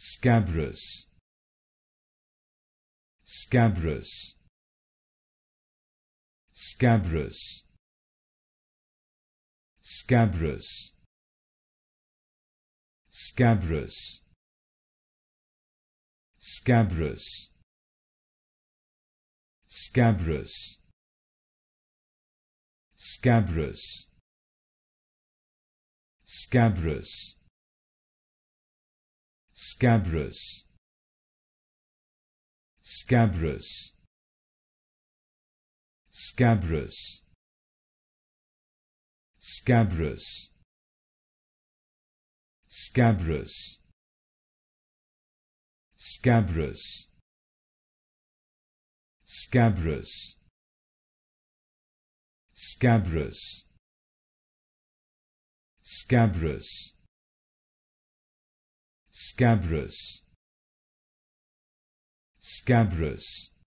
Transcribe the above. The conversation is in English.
scabrous scabrous scabrous scabrous scabrous scabrous scabrous scabrous scabrous scabrous scabrous scabrous scabrous scabrous scabrous scabrous scabrous scabrous Scabrous. Scabrous.